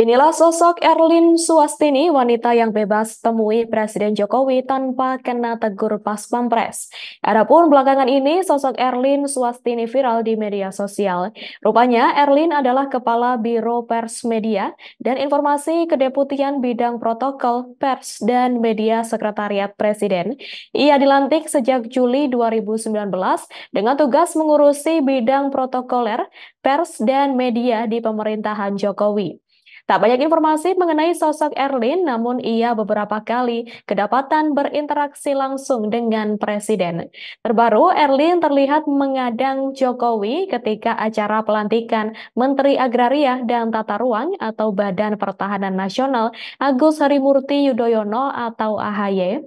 Inilah sosok Erlin Suastini, wanita yang bebas temui Presiden Jokowi tanpa kena tegur pas pampres. Adapun belakangan ini, sosok Erlin Suastini viral di media sosial. Rupanya, Erlin adalah Kepala Biro Pers Media dan Informasi Kedeputian Bidang Protokol Pers dan Media Sekretariat Presiden. Ia dilantik sejak Juli 2019 dengan tugas mengurusi bidang protokoler, pers, dan media di pemerintahan Jokowi. Tak banyak informasi mengenai sosok Erlin, namun ia beberapa kali kedapatan berinteraksi langsung dengan Presiden. Terbaru, Erlin terlihat mengadang Jokowi ketika acara pelantikan Menteri Agraria dan Tata Ruang atau Badan Pertahanan Nasional Agus Harimurti Yudhoyono atau AHY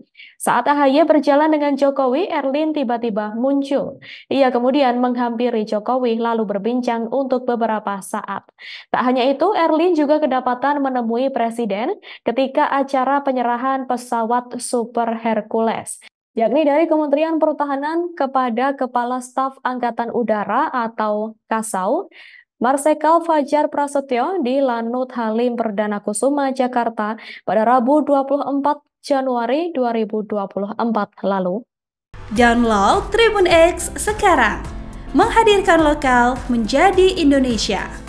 saat AHY berjalan dengan Jokowi, Erlin tiba-tiba muncul. Ia kemudian menghampiri Jokowi lalu berbincang untuk beberapa saat. Tak hanya itu, Erlin juga kedapatan menemui Presiden ketika acara penyerahan pesawat Super Hercules yakni dari Kementerian Pertahanan kepada Kepala Staf Angkatan Udara atau KASAU, Marsekal Fajar Prasetyo di Lanut Halim Perdana Kusuma, Jakarta pada Rabu 24 Januari 2024 lalu. Download Tribun X sekarang, menghadirkan lokal menjadi Indonesia.